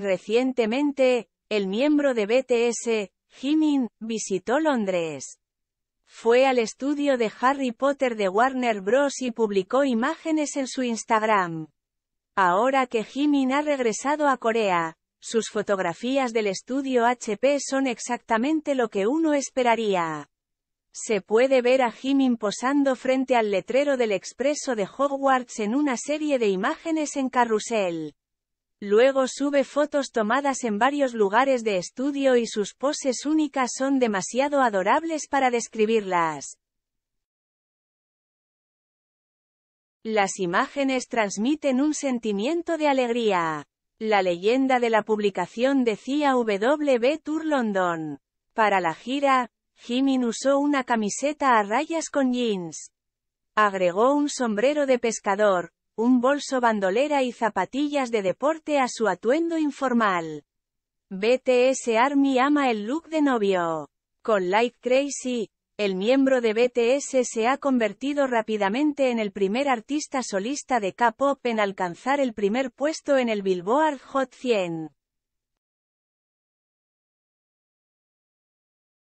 Recientemente, el miembro de BTS, Jimin, visitó Londres. Fue al estudio de Harry Potter de Warner Bros. y publicó imágenes en su Instagram. Ahora que Jimin ha regresado a Corea, sus fotografías del estudio HP son exactamente lo que uno esperaría. Se puede ver a Jimin posando frente al letrero del expreso de Hogwarts en una serie de imágenes en carrusel. Luego sube fotos tomadas en varios lugares de estudio y sus poses únicas son demasiado adorables para describirlas. Las imágenes transmiten un sentimiento de alegría. La leyenda de la publicación decía WB Tour London. Para la gira, Jimin usó una camiseta a rayas con jeans. Agregó un sombrero de pescador, un bolso bandolera y zapatillas de deporte a su atuendo informal. BTS Army ama el look de novio. Con Light Crazy, el miembro de BTS se ha convertido rápidamente en el primer artista solista de K-pop en alcanzar el primer puesto en el Billboard Hot 100.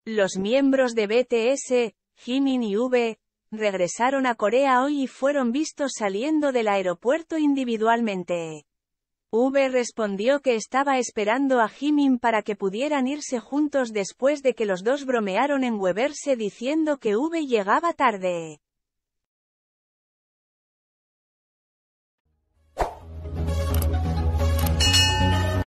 Los miembros de BTS, Jimin y V, regresaron a Corea hoy y fueron vistos saliendo del aeropuerto individualmente. V respondió que estaba esperando a Jimin para que pudieran irse juntos después de que los dos bromearon en Weberse diciendo que V llegaba tarde.